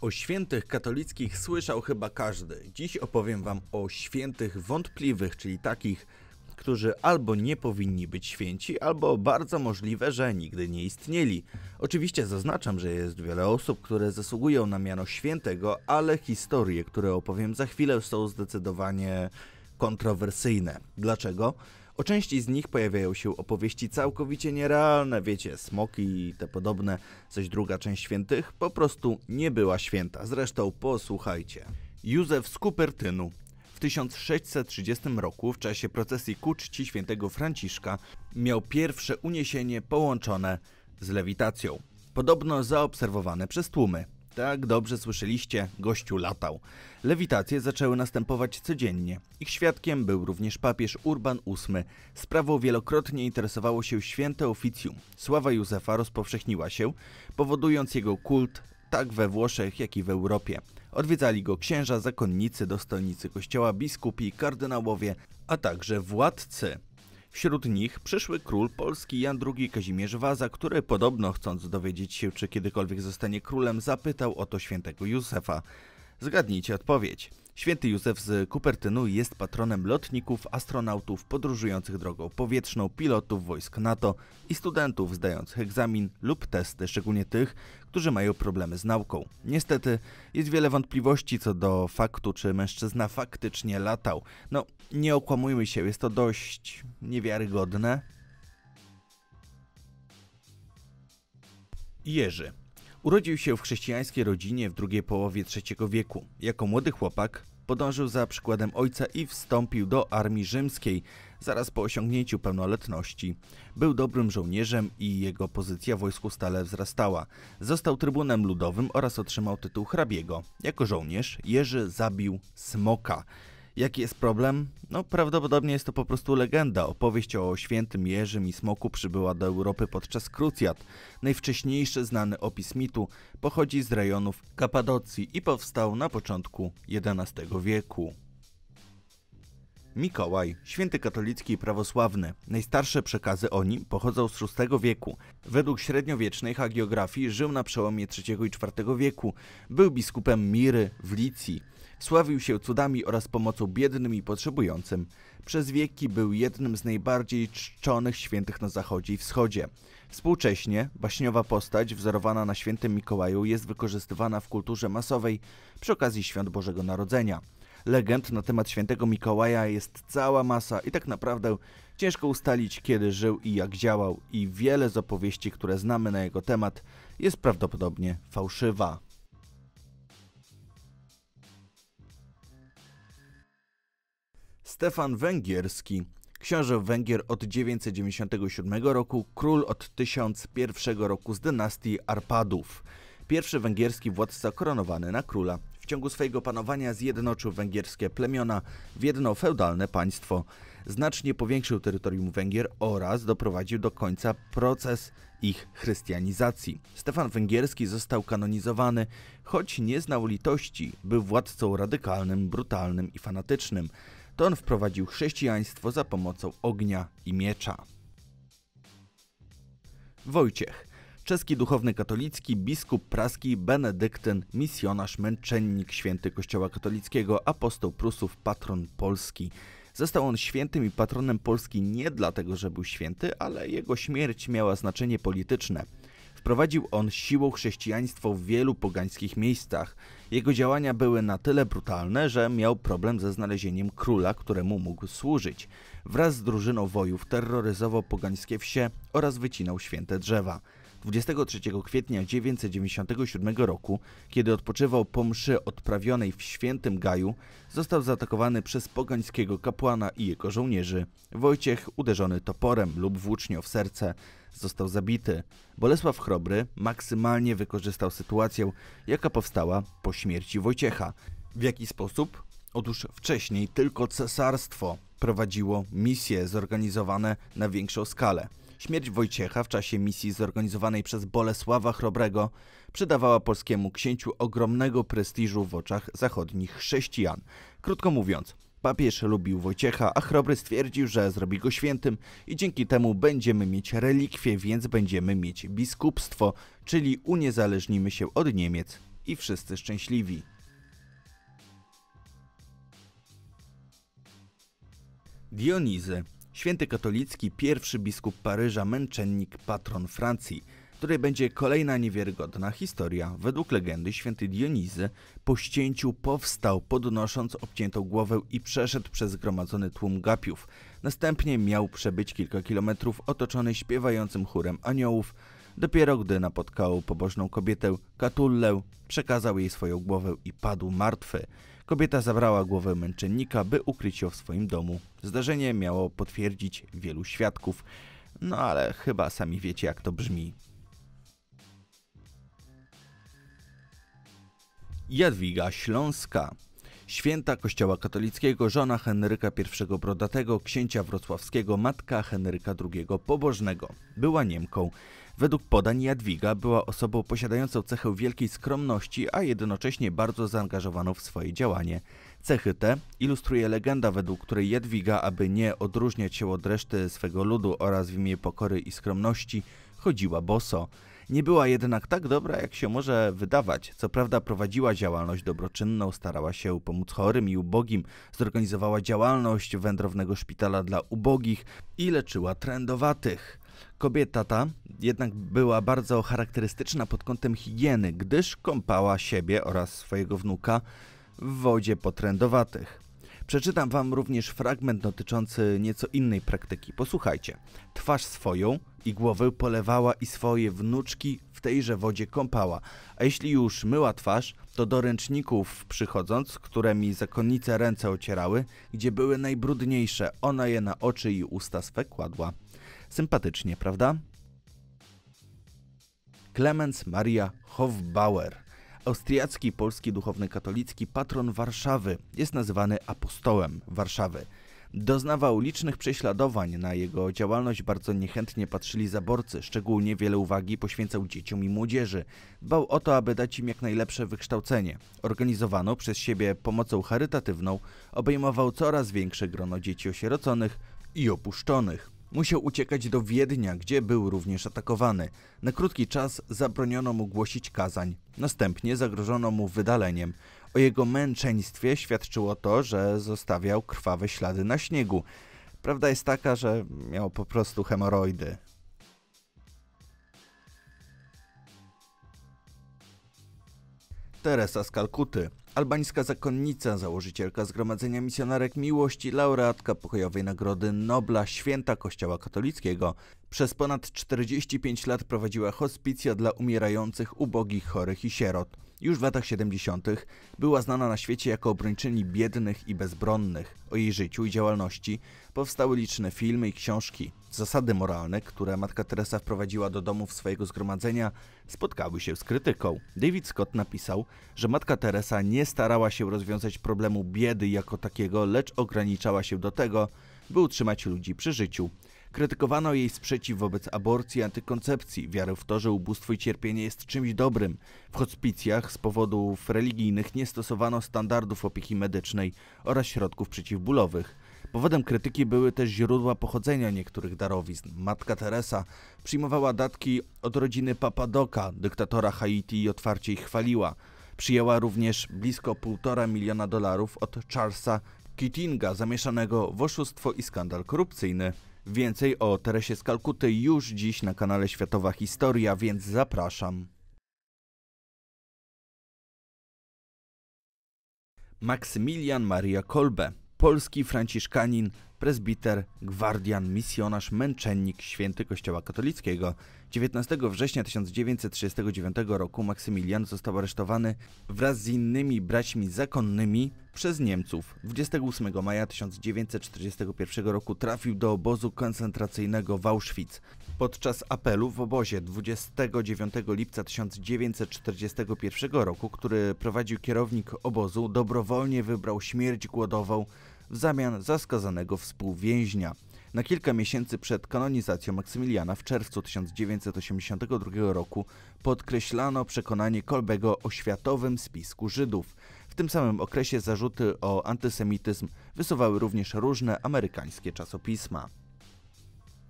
O świętych katolickich słyszał chyba każdy. Dziś opowiem wam o świętych wątpliwych, czyli takich, którzy albo nie powinni być święci, albo bardzo możliwe, że nigdy nie istnieli. Oczywiście zaznaczam, że jest wiele osób, które zasługują na miano świętego, ale historie, które opowiem za chwilę są zdecydowanie kontrowersyjne. Dlaczego? O części z nich pojawiają się opowieści całkowicie nierealne, wiecie, smoki i te podobne, Coś druga część świętych po prostu nie była święta. Zresztą posłuchajcie. Józef z Kupertynu. W 1630 roku w czasie procesji ku czci świętego Franciszka miał pierwsze uniesienie połączone z lewitacją, podobno zaobserwowane przez tłumy. Tak, dobrze słyszeliście, gościu latał. Lewitacje zaczęły następować codziennie. Ich świadkiem był również papież Urban VIII. Sprawą wielokrotnie interesowało się święte oficjum. Sława Józefa rozpowszechniła się, powodując jego kult tak we Włoszech, jak i w Europie. Odwiedzali go księża, zakonnicy, dostojnicy kościoła, biskupi, kardynałowie, a także władcy. Wśród nich przyszły król Polski Jan II Kazimierz Waza, który podobno chcąc dowiedzieć się, czy kiedykolwiek zostanie królem, zapytał o to świętego Józefa. Zgadnijcie odpowiedź. Święty Józef z Kupertynu jest patronem lotników, astronautów podróżujących drogą powietrzną, pilotów wojsk NATO i studentów zdających egzamin lub testy, szczególnie tych, którzy mają problemy z nauką. Niestety jest wiele wątpliwości co do faktu, czy mężczyzna faktycznie latał. No, nie okłamujmy się, jest to dość niewiarygodne. Jerzy Urodził się w chrześcijańskiej rodzinie w drugiej połowie III wieku. Jako młody chłopak podążył za przykładem ojca i wstąpił do armii rzymskiej zaraz po osiągnięciu pełnoletności. Był dobrym żołnierzem i jego pozycja w wojsku stale wzrastała. Został trybunem ludowym oraz otrzymał tytuł hrabiego. Jako żołnierz Jerzy zabił smoka. Jaki jest problem? No prawdopodobnie jest to po prostu legenda. Opowieść o świętym Jerzym i Smoku przybyła do Europy podczas krucjat. Najwcześniejszy znany opis mitu pochodzi z rejonów Kapadocji i powstał na początku XI wieku. Mikołaj, święty katolicki i prawosławny. Najstarsze przekazy o nim pochodzą z VI wieku. Według średniowiecznej hagiografii żył na przełomie III i IV wieku. Był biskupem Miry w Licji. Sławił się cudami oraz pomocą biednym i potrzebującym. Przez wieki był jednym z najbardziej czczonych świętych na zachodzie i wschodzie. Współcześnie baśniowa postać wzorowana na świętym Mikołaju jest wykorzystywana w kulturze masowej przy okazji świąt Bożego Narodzenia. Legend na temat świętego Mikołaja jest cała masa i tak naprawdę ciężko ustalić kiedy żył i jak działał i wiele z opowieści, które znamy na jego temat jest prawdopodobnie fałszywa. Stefan Węgierski, książę Węgier od 997 roku, król od 1001 roku z dynastii Arpadów. Pierwszy węgierski władca koronowany na króla. W ciągu swojego panowania zjednoczył węgierskie plemiona w jedno feudalne państwo. Znacznie powiększył terytorium Węgier oraz doprowadził do końca proces ich chrystianizacji. Stefan Węgierski został kanonizowany, choć nie znał litości, był władcą radykalnym, brutalnym i fanatycznym to on wprowadził chrześcijaństwo za pomocą ognia i miecza. Wojciech czeski duchowny katolicki, biskup praski, benedyktyn, misjonarz, męczennik święty Kościoła katolickiego, apostoł Prusów, patron Polski. Został on świętym i patronem Polski nie dlatego, że był święty, ale jego śmierć miała znaczenie polityczne. Wprowadził on siłą chrześcijaństwo w wielu pogańskich miejscach. Jego działania były na tyle brutalne, że miał problem ze znalezieniem króla, któremu mógł służyć. Wraz z drużyną wojów terroryzował pogańskie wsie oraz wycinał święte drzewa. 23 kwietnia 997 roku, kiedy odpoczywał po mszy odprawionej w Świętym Gaju, został zaatakowany przez pogańskiego kapłana i jego żołnierzy. Wojciech uderzony toporem lub włócznią w serce został zabity. Bolesław Chrobry maksymalnie wykorzystał sytuację, jaka powstała po śmierci Wojciecha. W jaki sposób? Otóż wcześniej tylko cesarstwo prowadziło misje zorganizowane na większą skalę. Śmierć Wojciecha w czasie misji zorganizowanej przez Bolesława Chrobrego przydawała polskiemu księciu ogromnego prestiżu w oczach zachodnich chrześcijan. Krótko mówiąc, Papież lubił Wojciecha, a Chrobry stwierdził, że zrobi go świętym i dzięki temu będziemy mieć relikwie, więc będziemy mieć biskupstwo, czyli uniezależnimy się od Niemiec i wszyscy szczęśliwi. Dionizy, święty katolicki, pierwszy biskup Paryża, męczennik, patron Francji – której będzie kolejna niewiarygodna historia. Według legendy święty Dionizy po ścięciu powstał, podnosząc obciętą głowę i przeszedł przez zgromadzony tłum gapiów. Następnie miał przebyć kilka kilometrów otoczony śpiewającym chórem aniołów, Dopiero gdy napotkał pobożną kobietę, Katullę, przekazał jej swoją głowę i padł martwy. Kobieta zabrała głowę męczennika, by ukryć ją w swoim domu. Zdarzenie miało potwierdzić wielu świadków. No ale chyba sami wiecie jak to brzmi. Jadwiga Śląska. Święta Kościoła Katolickiego, żona Henryka I Brodatego, księcia wrocławskiego, matka Henryka II Pobożnego. Była Niemką. Według podań Jadwiga była osobą posiadającą cechę wielkiej skromności, a jednocześnie bardzo zaangażowaną w swoje działanie. Cechy te ilustruje legenda, według której Jadwiga, aby nie odróżniać się od reszty swego ludu oraz w imię pokory i skromności, chodziła boso. Nie była jednak tak dobra, jak się może wydawać. Co prawda prowadziła działalność dobroczynną, starała się pomóc chorym i ubogim, zorganizowała działalność wędrownego szpitala dla ubogich i leczyła trendowatych. Kobieta ta jednak była bardzo charakterystyczna pod kątem higieny, gdyż kąpała siebie oraz swojego wnuka w wodzie potrendowatych. Przeczytam wam również fragment dotyczący nieco innej praktyki. Posłuchajcie. Twarz swoją i głowę polewała i swoje wnuczki w tejże wodzie kąpała. A jeśli już myła twarz, to do ręczników przychodząc, które mi zakonnice ręce ocierały, gdzie były najbrudniejsze, ona je na oczy i usta swe kładła. Sympatycznie, prawda? Clemens Maria Hofbauer Austriacki polski duchowny katolicki, patron Warszawy, jest nazywany apostołem Warszawy. Doznawał licznych prześladowań, na jego działalność bardzo niechętnie patrzyli zaborcy, szczególnie wiele uwagi poświęcał dzieciom i młodzieży. Bał o to, aby dać im jak najlepsze wykształcenie. Organizowano przez siebie pomocą charytatywną, obejmował coraz większe grono dzieci osieroconych i opuszczonych. Musiał uciekać do Wiednia, gdzie był również atakowany. Na krótki czas zabroniono mu głosić kazań. Następnie zagrożono mu wydaleniem. O jego męczeństwie świadczyło to, że zostawiał krwawe ślady na śniegu. Prawda jest taka, że miał po prostu hemoroidy. Teresa z Kalkuty Albańska zakonnica, założycielka Zgromadzenia Misjonarek Miłości, laureatka pokojowej Nagrody Nobla Święta Kościoła Katolickiego, przez ponad 45 lat prowadziła hospicja dla umierających, ubogich, chorych i sierot. Już w latach 70. była znana na świecie jako obrończyni biednych i bezbronnych. O jej życiu i działalności powstały liczne filmy i książki. Zasady moralne, które matka Teresa wprowadziła do domów swojego zgromadzenia, spotkały się z krytyką. David Scott napisał, że matka Teresa nie starała się rozwiązać problemu biedy jako takiego, lecz ograniczała się do tego, by utrzymać ludzi przy życiu. Krytykowano jej sprzeciw wobec aborcji, i antykoncepcji, wiarę w to, że ubóstwo i cierpienie jest czymś dobrym. W hospicjach z powodów religijnych nie stosowano standardów opieki medycznej oraz środków przeciwbólowych. Powodem krytyki były też źródła pochodzenia niektórych darowizn. Matka Teresa przyjmowała datki od rodziny Papadoka, dyktatora Haiti i otwarcie ich chwaliła. Przyjęła również blisko 1,5 miliona dolarów od Charlesa Kittinga zamieszanego w oszustwo i skandal korupcyjny. Więcej o Teresie z Kalkuty już dziś na kanale Światowa Historia, więc zapraszam. Maksymilian Maria Kolbe polski franciszkanin, prezbiter, gwardian, misjonarz, męczennik święty Kościoła katolickiego. 19 września 1939 roku Maksymilian został aresztowany wraz z innymi braćmi zakonnymi przez Niemców. 28 maja 1941 roku trafił do obozu koncentracyjnego w Auschwitz. Podczas apelu w obozie 29 lipca 1941 roku, który prowadził kierownik obozu, dobrowolnie wybrał śmierć głodową w zamian za skazanego współwięźnia. Na kilka miesięcy przed kanonizacją Maksymiliana w czerwcu 1982 roku podkreślano przekonanie Kolbego o światowym spisku Żydów. W tym samym okresie zarzuty o antysemityzm wysuwały również różne amerykańskie czasopisma.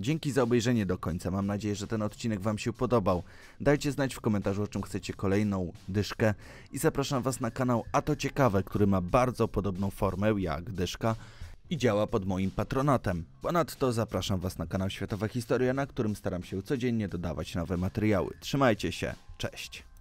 Dzięki za obejrzenie do końca. Mam nadzieję, że ten odcinek Wam się podobał. Dajcie znać w komentarzu, o czym chcecie kolejną dyszkę. I zapraszam Was na kanał A to Ciekawe, który ma bardzo podobną formę jak dyszka i działa pod moim patronatem. Ponadto zapraszam Was na kanał Światowa Historia, na którym staram się codziennie dodawać nowe materiały. Trzymajcie się, cześć!